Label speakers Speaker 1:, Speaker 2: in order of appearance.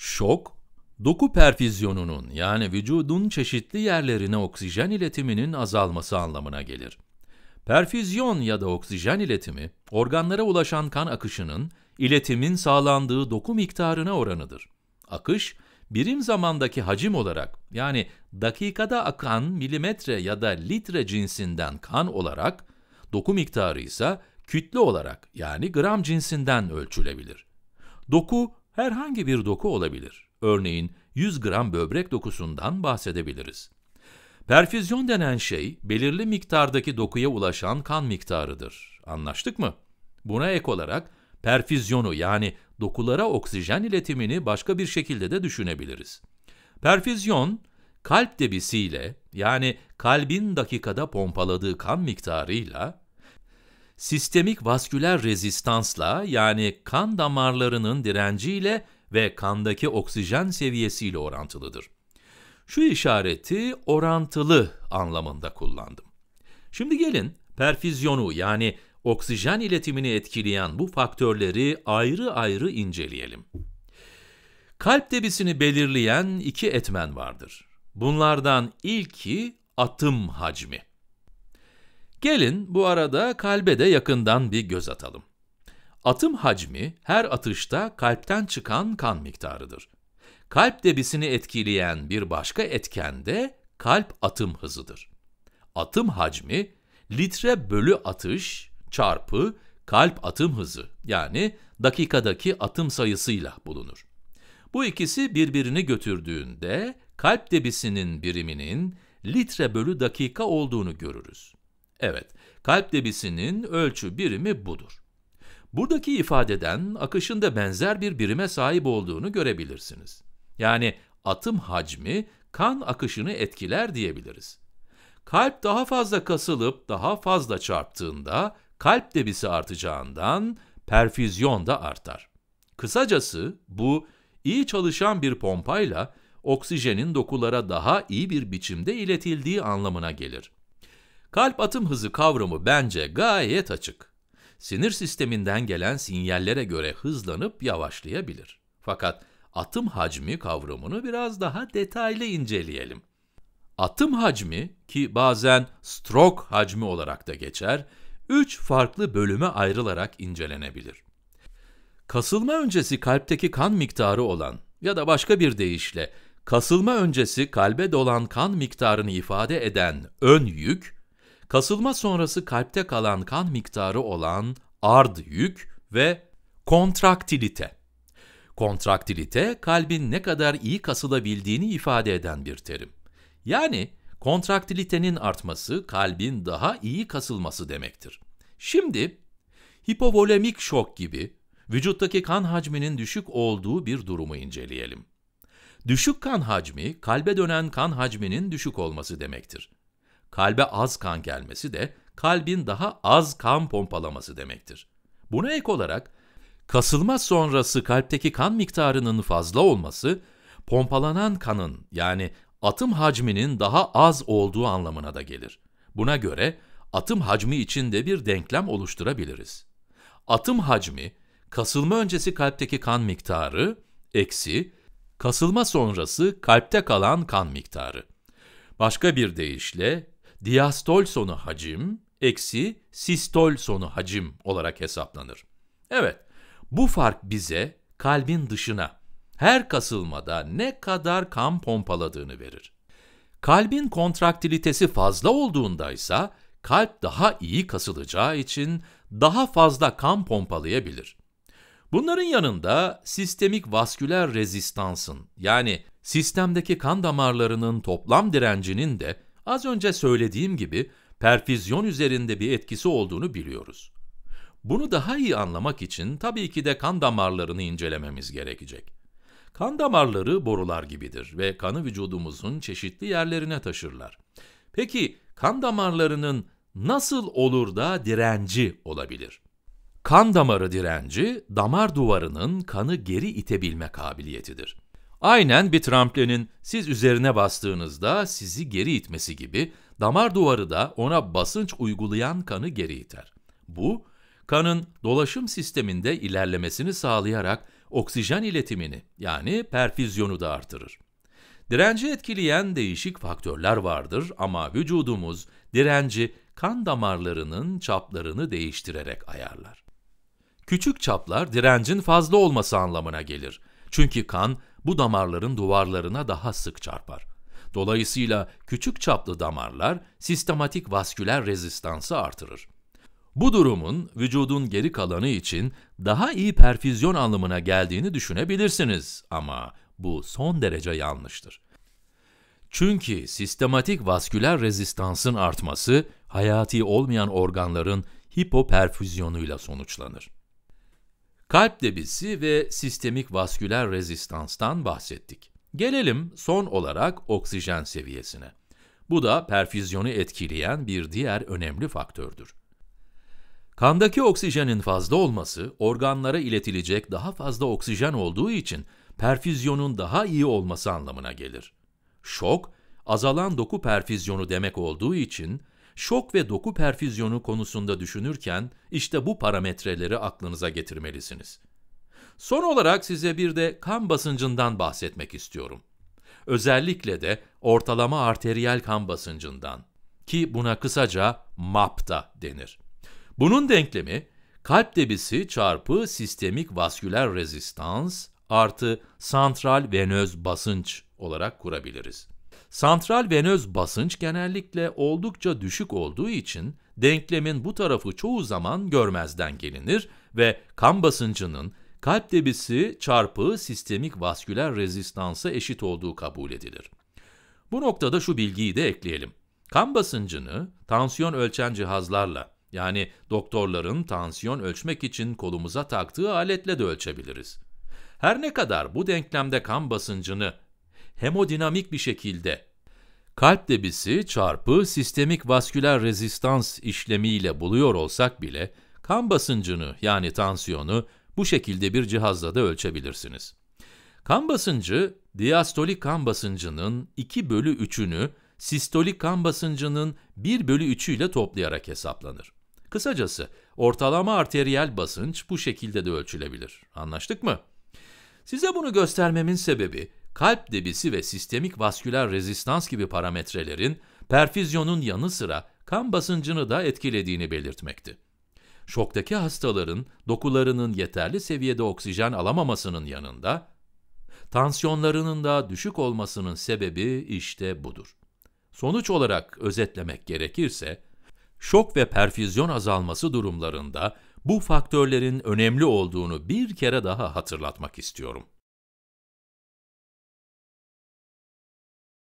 Speaker 1: Şok, doku perfüzyonunun yani vücudun çeşitli yerlerine oksijen iletiminin azalması anlamına gelir. Perfüzyon ya da oksijen iletimi, organlara ulaşan kan akışının iletimin sağlandığı doku miktarına oranıdır. Akış, birim zamandaki hacim olarak yani dakikada akan milimetre ya da litre cinsinden kan olarak, doku miktarı ise kütle olarak yani gram cinsinden ölçülebilir. Doku, herhangi bir doku olabilir. Örneğin 100 gram böbrek dokusundan bahsedebiliriz. Perfüzyon denen şey, belirli miktardaki dokuya ulaşan kan miktarıdır. Anlaştık mı? Buna ek olarak perfüzyonu yani dokulara oksijen iletimini başka bir şekilde de düşünebiliriz. Perfüzyon, kalp debisiyle yani kalbin dakikada pompaladığı kan miktarıyla sistemik vasküler rezistansla yani kan damarlarının direnciyle ve kandaki oksijen seviyesiyle orantılıdır. Şu işareti orantılı anlamında kullandım. Şimdi gelin perfüzyonu yani oksijen iletimini etkileyen bu faktörleri ayrı ayrı inceleyelim. Kalp debisini belirleyen iki etmen vardır. Bunlardan ilki atım hacmi. Gelin bu arada kalbe de yakından bir göz atalım. Atım hacmi her atışta kalpten çıkan kan miktarıdır. Kalp debisini etkileyen bir başka etken de kalp atım hızıdır. Atım hacmi litre bölü atış çarpı kalp atım hızı yani dakikadaki atım sayısıyla bulunur. Bu ikisi birbirini götürdüğünde kalp debisinin biriminin litre bölü dakika olduğunu görürüz. Evet, kalp debisinin ölçü birimi budur. Buradaki ifadeden akışında benzer bir birime sahip olduğunu görebilirsiniz. Yani atım hacmi kan akışını etkiler diyebiliriz. Kalp daha fazla kasılıp daha fazla çarptığında kalp debisi artacağından perfüzyon da artar. Kısacası bu iyi çalışan bir pompayla oksijenin dokulara daha iyi bir biçimde iletildiği anlamına gelir. Kalp atım hızı kavramı bence gayet açık. Sinir sisteminden gelen sinyallere göre hızlanıp yavaşlayabilir. Fakat atım hacmi kavramını biraz daha detaylı inceleyelim. Atım hacmi ki bazen stroke hacmi olarak da geçer, üç farklı bölüme ayrılarak incelenebilir. Kasılma öncesi kalpteki kan miktarı olan ya da başka bir deyişle kasılma öncesi kalbe dolan kan miktarını ifade eden ön yük, kasılma sonrası kalpte kalan kan miktarı olan ard yük ve kontraktilite. Kontraktilite, kalbin ne kadar iyi kasılabildiğini ifade eden bir terim. Yani kontraktilitenin artması, kalbin daha iyi kasılması demektir. Şimdi, hipovolemik şok gibi vücuttaki kan hacminin düşük olduğu bir durumu inceleyelim. Düşük kan hacmi, kalbe dönen kan hacminin düşük olması demektir. Kalbe az kan gelmesi de kalbin daha az kan pompalaması demektir. Buna ek olarak kasılma sonrası kalpteki kan miktarının fazla olması pompalanan kanın yani atım hacminin daha az olduğu anlamına da gelir. Buna göre atım hacmi içinde bir denklem oluşturabiliriz. Atım hacmi, kasılma öncesi kalpteki kan miktarı eksi kasılma sonrası kalpte kalan kan miktarı. Başka bir deyişle diastol sonu hacim eksi sistol sonu hacim olarak hesaplanır. Evet, bu fark bize kalbin dışına, her kasılmada ne kadar kan pompaladığını verir. Kalbin kontraktilitesi fazla olduğunda ise kalp daha iyi kasılacağı için daha fazla kan pompalayabilir. Bunların yanında sistemik vasküler rezistansın yani sistemdeki kan damarlarının toplam direncinin de Az önce söylediğim gibi perfüzyon üzerinde bir etkisi olduğunu biliyoruz. Bunu daha iyi anlamak için tabii ki de kan damarlarını incelememiz gerekecek. Kan damarları borular gibidir ve kanı vücudumuzun çeşitli yerlerine taşırlar. Peki kan damarlarının nasıl olur da direnci olabilir? Kan damarı direnci, damar duvarının kanı geri itebilme kabiliyetidir. Aynen bir tramplenin siz üzerine bastığınızda sizi geri itmesi gibi damar duvarı da ona basınç uygulayan kanı geri iter. Bu, kanın dolaşım sisteminde ilerlemesini sağlayarak oksijen iletimini yani perfüzyonu da artırır. Direnci etkileyen değişik faktörler vardır ama vücudumuz direnci kan damarlarının çaplarını değiştirerek ayarlar. Küçük çaplar direncin fazla olması anlamına gelir. Çünkü kan bu damarların duvarlarına daha sık çarpar. Dolayısıyla küçük çaplı damarlar sistematik vasküler rezistansı artırır. Bu durumun vücudun geri kalanı için daha iyi perfüzyon anlamına geldiğini düşünebilirsiniz ama bu son derece yanlıştır. Çünkü sistematik vasküler rezistansın artması hayati olmayan organların hipoperfüzyonuyla sonuçlanır. Kalp debisi ve sistemik vasküler rezistanstan bahsettik. Gelelim son olarak oksijen seviyesine. Bu da perfüzyonu etkileyen bir diğer önemli faktördür. Kandaki oksijenin fazla olması, organlara iletilecek daha fazla oksijen olduğu için perfüzyonun daha iyi olması anlamına gelir. Şok, azalan doku perfüzyonu demek olduğu için şok ve doku perfüzyonu konusunda düşünürken işte bu parametreleri aklınıza getirmelisiniz. Son olarak size bir de kan basıncından bahsetmek istiyorum. Özellikle de ortalama arteriyel kan basıncından ki buna kısaca MAP da denir. Bunun denklemi kalp debisi çarpı sistemik vasküler rezistans artı santral venöz basınç olarak kurabiliriz. Santral venöz basınç genellikle oldukça düşük olduğu için denklemin bu tarafı çoğu zaman görmezden gelinir ve kan basıncının kalp debisi çarpı sistemik vasküler rezistansa eşit olduğu kabul edilir. Bu noktada şu bilgiyi de ekleyelim. Kan basıncını tansiyon ölçen cihazlarla yani doktorların tansiyon ölçmek için kolumuza taktığı aletle de ölçebiliriz. Her ne kadar bu denklemde kan basıncını hemodinamik bir şekilde kalp debisi çarpı sistemik vasküler rezistans işlemiyle buluyor olsak bile, kan basıncını yani tansiyonu bu şekilde bir cihazla da ölçebilirsiniz. Kan basıncı, diastolik kan basıncının 2 bölü 3'ünü sistolik kan basıncının 1 bölü 3'ü ile toplayarak hesaplanır. Kısacası, ortalama arteriyel basınç bu şekilde de ölçülebilir. Anlaştık mı? Size bunu göstermemin sebebi, kalp debisi ve sistemik vasküler rezistans gibi parametrelerin perfüzyonun yanı sıra kan basıncını da etkilediğini belirtmekti. Şoktaki hastaların dokularının yeterli seviyede oksijen alamamasının yanında, tansiyonlarının da düşük olmasının sebebi işte budur. Sonuç olarak özetlemek gerekirse, şok ve perfüzyon azalması durumlarında bu faktörlerin önemli olduğunu bir kere daha hatırlatmak istiyorum.